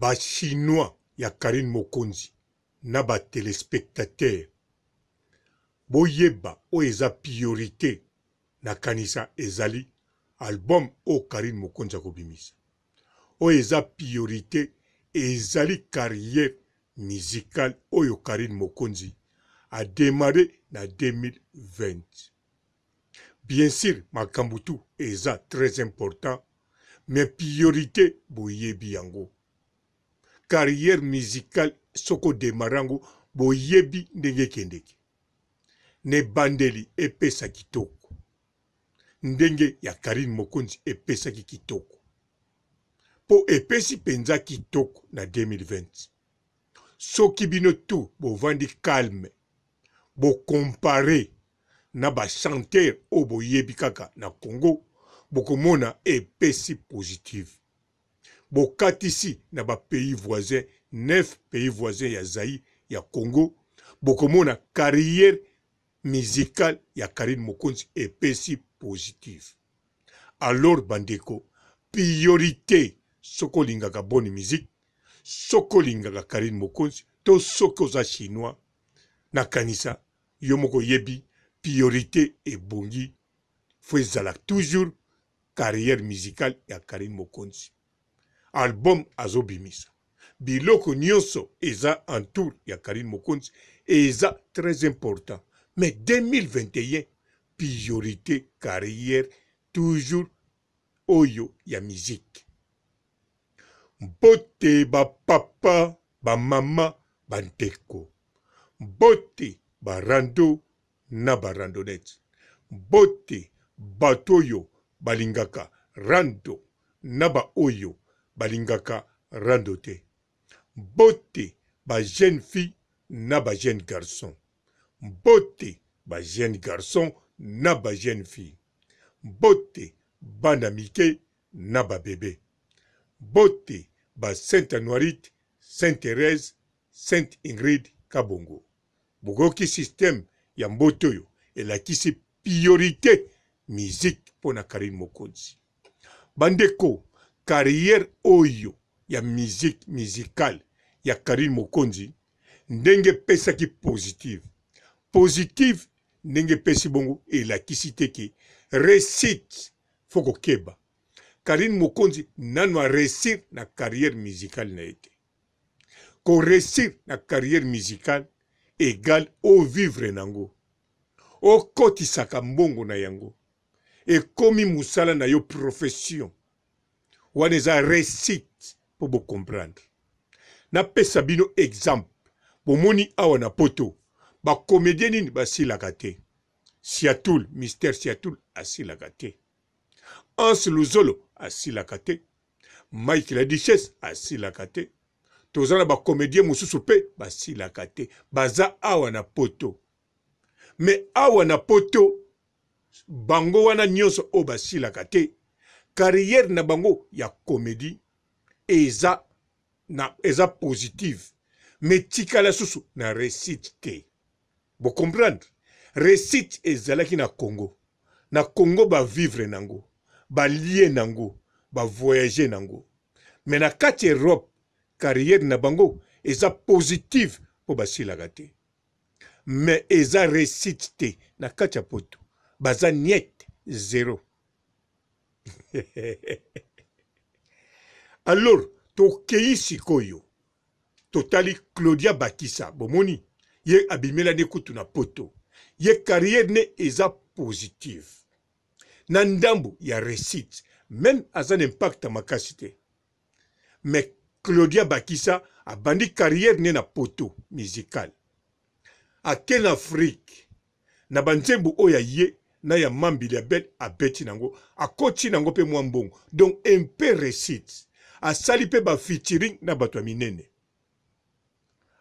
bachinois ya karine mokonzi na batelespectateur boyeba oyo eza priorité nakanisa ezali album oyo karine mokonzi akobimisa oyo eza priorité ezali carrière musicale oyo karine mokonzi ademare na 2020 bien sûr makambo tu eza très important mais priorité boyebi yango carrière musicale soko odemara yango boyebi ndenge ekendeki na ebandeli epesa kitoko ndenge ya karine mokonzi epesaki kitoko mpo epesi mpenza kitoko na 2020 soki bino tu bovandi calme bokompare na bachanteur oyo boyebi kaka na congo bokomona epesi positive bokatisi na bapays voisin 9 pays voisin ya zai ya congo bokomona carrière musicale ya karine mokonzi epesi positive alors bandeko priorité soki olingaka bonne musique soki olingaka karine mokonzi to soki oza chinois nakanisa yo moko oyebi priorité ebongi fo ezala toujours carrière musicale ya karine mokonzi album azobimisa biloko nyonso eza entour ya karine mokonzi eza très important mais 2021 priorité carrière toujours oyo ya miziki mbote bapapa bamama bandeko mbote barando na barandonete mbote bato oyo balingaka rando na baoyo balingaka rando te mbote bajeune fille na bajeune garçon mbote bajeune garçon na bajeune fille mbote bana mike na babebe mbote ba sainte anoirite sainte therese sainte ingrid kabongo bokoki systeme ya mbote oyo elakisi priorité miziki mpo na karine mokonzi bandeko karriere oyo ya musique musicale ya karine mokonzi ndenge epesaki positive positive ndenge epesi bongo elakisi te ke réussite fo kokeba karine mokonzi nano aréussir na carrière musicale na ye te koréussir na carrière musicale egale ovivre nango okotisaka mbongo na yango ekomi mosala na yo profession wana eza resite mpo bocomprendre napesa bino exemple bomoni awa na poto bakomedie nini basilaka te siatul mister siatul asilaka te anse luzolo asilaka te mike la duchesse asilaka te toza na bakomedie mosusu mpe basilaka te baza awa na poto me awa na poto bango wana nyonso oyo basilaka te carrière na bango ya comédie eza na eza positive me tikala susu na réussite te bocomprendre réussite ezalaki na congo na congo bavivre nango balie nango bavoyage nango me na kati europe carrière na bango eza positive mpo basilaka te me eza réussite te na kati ya poto baza niete zero alors tokei sikoyo totali claudia bakisa bomoni ye abimelani kutu na poto ye carriere ne eza positive na ndambo ya réussite meme aza na impact ya makasi te mais claudia bakisa abandi carriere ne na poto musicale ake na afrike na banzembo oyo ye na ya mambili ya bel abeti nango akoti nango mpe mwa mbongo donc impe réussite asali mpe bafeaturing na bato ya minene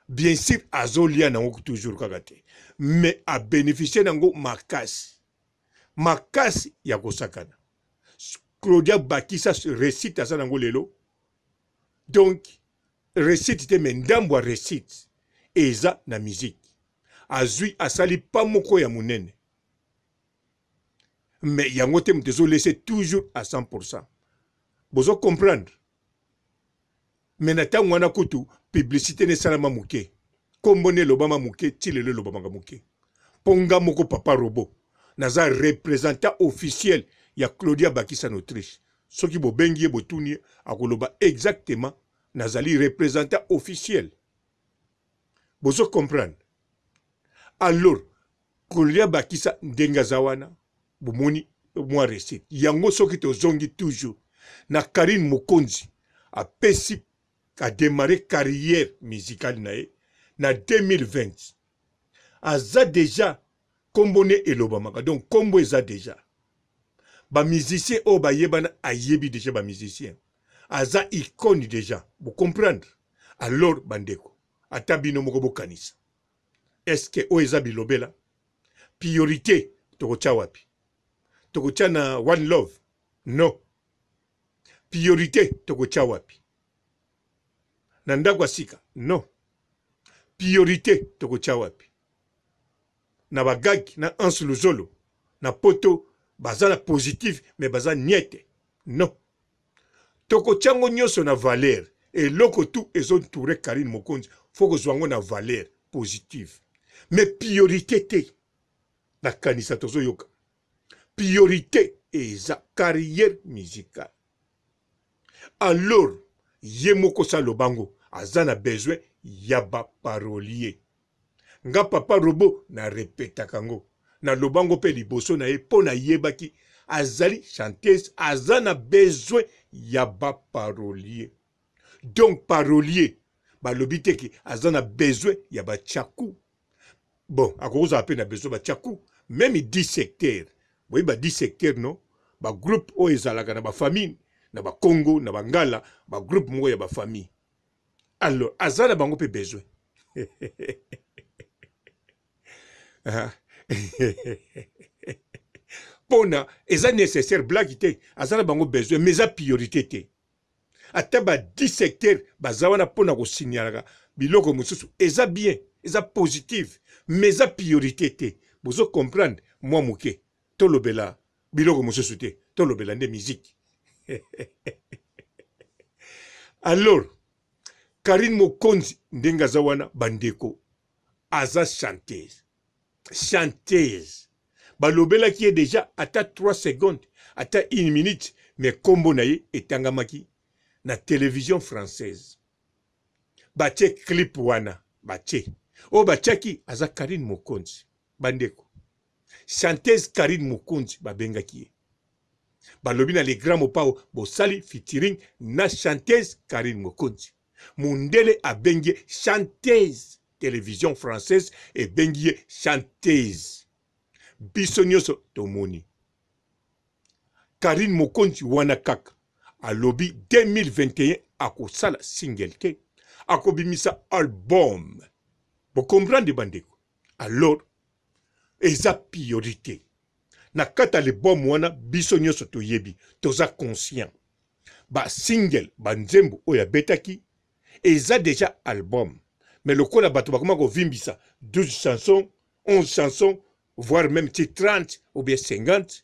bien sûr azolia nango toujours kaka te mais abénéficie nango makasi makasi ya kosakana claudia bakisa réussite aza nango lelo donc réussite te me ndambo ya réussite eza na musique azwi asali pa moko ya monene mais yango te moto ezolese toujours à 100 pourcent bozocomprendre me na ntango wana kutu publicité na esalama moke nkombo na elobama moke ti lelo elobamaka moke mpo nga moko papa robo naza représentant officiel ya claudia bakisa na autriche soki bobengi ye botuni ye akoloba exactement nazali représentant officiel bozocomprendre alors claudia bakisa ndenge aza wana bomoni mwa resite yango soki tozongi toujours na karine mokonzi apesi ademare carrière musicale na ye na 2020 aza deja nkombo nde elobamaka donc nkombo eza deja bamusicien oyo bayebana ayebi deja bamusicien aza icone deja bocomprendre alors bandeko ata bino moko bokanisa estce oyo eza bilobela priorité tokotya wapi tukucha na one love no priorite tukucha wapi na ndagwasika no priorite tukucha wapi na bagaki na anse luzolo na poto baza na positive me baza niete no tokotia yango nyonso na valeur eloko tu ezotoure karine mokonzi fo kozwa yango na valeur positive me priorité te nakanisa tozoyoka priorité eza carrière musicale alors ye moko salo bango aza na besoin ya baparolier nga papa robo narepetaka yango naloba ngo mpe liboso na ye mpo nayebaki azali chanteuse aza na besoin ya baparolier donc parolier balobi teke aza na besoin ya batyaku bon akokozala mpe na besoin batyaku meme dissecteur boye badissecteur no bagroupe oyo ezalaka na bafamille na bakongo na bangala bagroupe moko ya bafamille alors aza na bango mpe besoin ah. mpona eza nécessaire blage te aza na bango besoin mais eza priorité te ata badissecteur baza wana mpona kosinyalaka biloko mosusu eza bien eza positive mais eza priorité te bozo comprendre mwa moke tolobela biloko mosusu te tolobela nde miziki alors karine mokonzi ndenge aza wana bandeko aza chanteuse chanteuse balobelaki ye deja ata 3 seconde ata 1 minute me nkombo na ye etangamaki na télévision française batie clip wana batie oyo batiaki aza karine mokonzi bandeko chanteuse karine mokonzi babengaki ye balobi na legrand mopao bosali featuring na chanteuse karine mokonzi mundele abengi ye chanteuse télévision française ebengi ye chanteuse biso nyonso tomoni karine mokonzi wana kaka alobi 2021 akosala single te akobimisa album bokomprendre bandeko alors eza priorité na kati ya libomu wana biso nyonso toyebi toza conscient basingle banzembo oyo abetaki eza deja album me lokola bato bakoma kovimbisa 12 chanson 11 chanson voire même ti 30 ou bien 50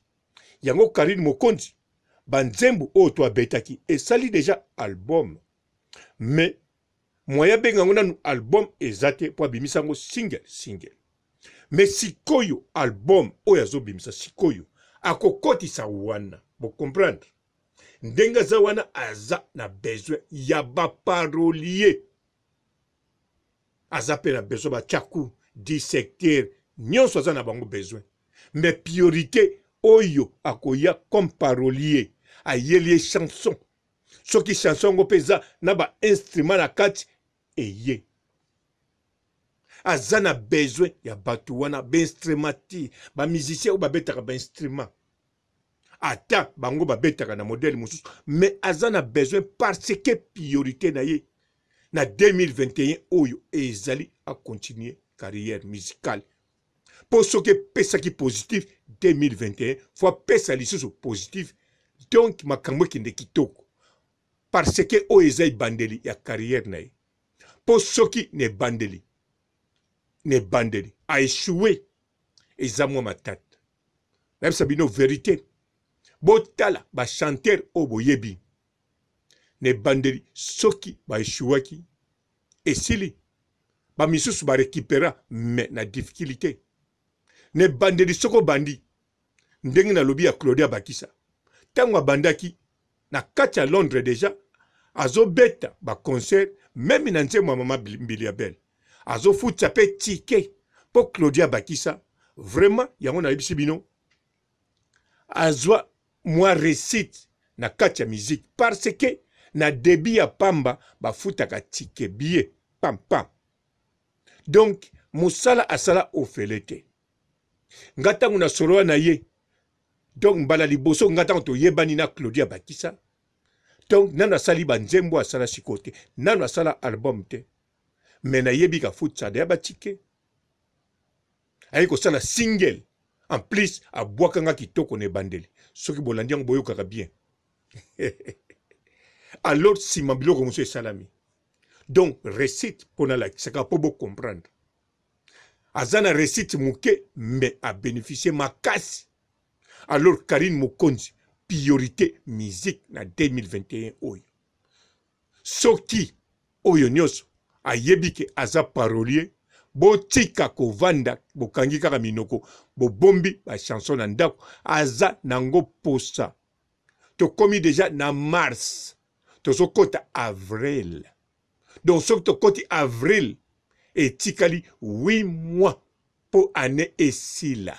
yango karine mokonzi banzembo oyo toabetaki esali deja album me moya abengango nanu album eza te mpo abimisa yango single single me sikoyo album oyo azobimisa sikoyo akokotisa wana bocomprendre ndenge aza wana aza na besoin ya baparolier aza mpe na besoin batyaku dissecteur nyonso aza na bango besoin me priorité oyo akoya comme parolier ayeli ye chanson soki chanson yango mpe eza na bainstrument na kati eye aza na besoin ya bato wana bainstrumati bamizisien oyo babetaka bainstrument ata bango babetaka na modele mosusu me aza na besoin parce que priorité na ye na 2021 oyo ezali akontinue carrière musicale mpo soki epesaki positif 2021 fo apesa lisusu positif donk makambo ekende kitoko parce que oyo eza ebandeli ya carrière na ye mpo soki na ebandeli nebandeli aeshue eza mwa matata nayebisa bino verite botala bachantere oyo boyebi nebandeli soki baeshuaki esili bamisusu barekipera me na difikulité nebandeli soki obandi ndenge nalobi ya claudia bakisa ntango abandaki na kati ya londres deja azobeta baconcert meme na nzembo ya mama mbili ya bele azofutisa mpe tike mpo claudia bakisa vraiment yango nayebisi bino azwa mwa réussite na kati ya miziki parce ke na debi ya pamba bafutaka tike bie pampam donk mosala asala ofele te nga ntango nasolola na ye donk mbala liboso nga ntango toyebani na claudia bakisa donk nanu asali banzembo asala sikoyo te nanu asala album te me nayebi kafuti de abatike aye sala single en plus a boakanga ki kitoko na ebandeli soki bolandi boyo kaka bien alors nsima biloko mosusu salami. donc recite mpona alakisaka mpo bocomprendre aza Azana recite moke me ma casse. alors karine mokonzi priorité musique na 2021 oyo soki oyo ayebi ke aza parolier botika kovanda bokangi kaka minoko bobombi bachanson na ndako aza nango posa tokomi deja na mars tozokɔta avril donc soki tokɔti avril etikali 8 mois mpo ane esila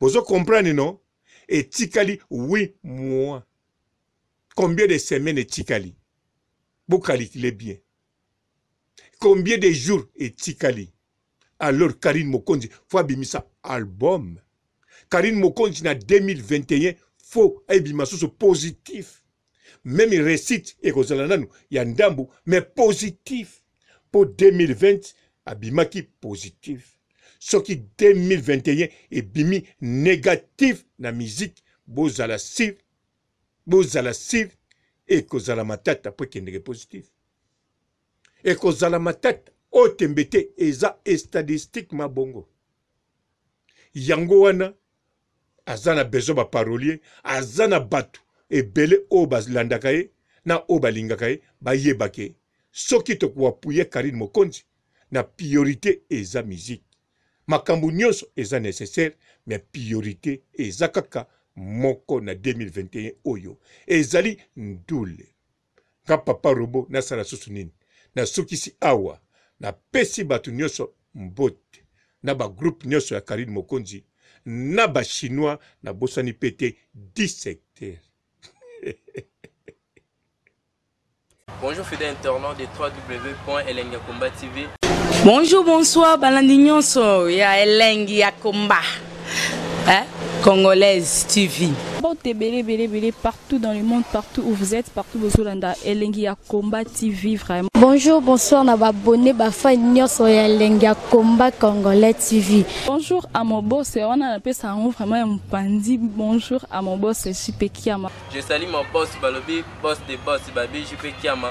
bozokomprendre no etikali 8 mois combien de semaine etikali bokalikile bien combien de jours etikali alors karine mokonzi fo abimisa album karine mokonzi na 2021 fo ayebima susu positif meme resite ekozala nanu ya ndambu me positif mpo 2020 abimaki positif soki 2021 ebimi négatif na miziki bozala sire bozala sire ekozala matata mpo ekendeke positif ekozala matata oyo tembe te eza estadistique mabongo yango wana aza na besoin baparolier aza na bato ebele oyo balandaka ye na oyo balingaka ye bayebaka ye soki tokoapuye karine mokonzi na priorité eza miziki makambo nyonso eza nécessaire me priorité eza kaka moko na 2021 oyo ezali ndule nga papa robo nasala susu nini nasukisi awa napesi bato nyonso mbote na bagroupe nyonso ya karine mokonzi na bachinois nabosani mpe te 10 hectare bonjour fidèle internaute de www.elengiakomba tv bonjour bonsoir balandi nyonso ya elengi ya komba Congolaise TV. Partout dans le monde, partout où vous êtes, partout où vous êtes, Elengi ya Combat TV vraiment. Bonjour, bonsoir, na abonné bafa nyonso ya Elengi ya Combat Congolais TV. Bonjour à mon boss, on a appelé ça vraiment mpandi. Bonjour à mon boss, Jipe Kiama. Je salue mon boss Balobi, boss de boss Babi Jipe Kiama.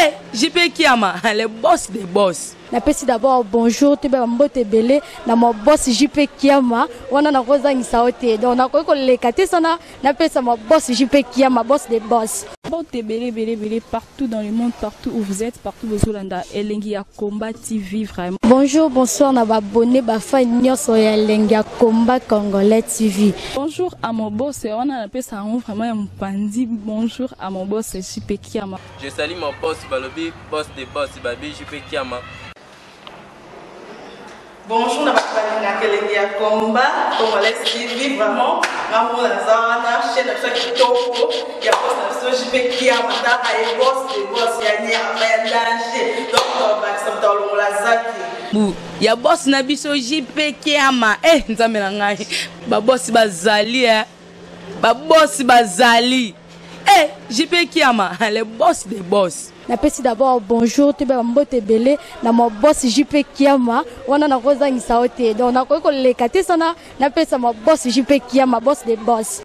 eh JP Kiama le boss des boss napesi d'abord bonjour toyebaka mbote ebele na mobos jp kiama wana nakozangisa yo te donc nakoki koleka te sana napesa mobos jp kiama bos de bos belé partout dans le monde, partout où vous êtes, partout où vous êtes. TV vraiment. Bonjour, bonsoir, na abonné bafa congolais TV. Bonjour à mon boss, on a ça vraiment un pandi. Bonjour à mon boss, c'est suis Je salue mon boss, Balobi, boss de boss, Babi suis bonjour congolais tv vraiment opekiamata ayebose bose ya nyama ya danger donk bakisa moto alongola zaki ya bosi na biso jipekeama e eh, nzambe na ngai babosi bazali e eh. babosi bazali e eh, jipekeama le bos de bos napesi d'abord bonjour toyeba bambote ebele na mabosi jp kiama wana nakozangisa yo te donc nakoki koleka te sana napesa mabosi jp kiama bos de bos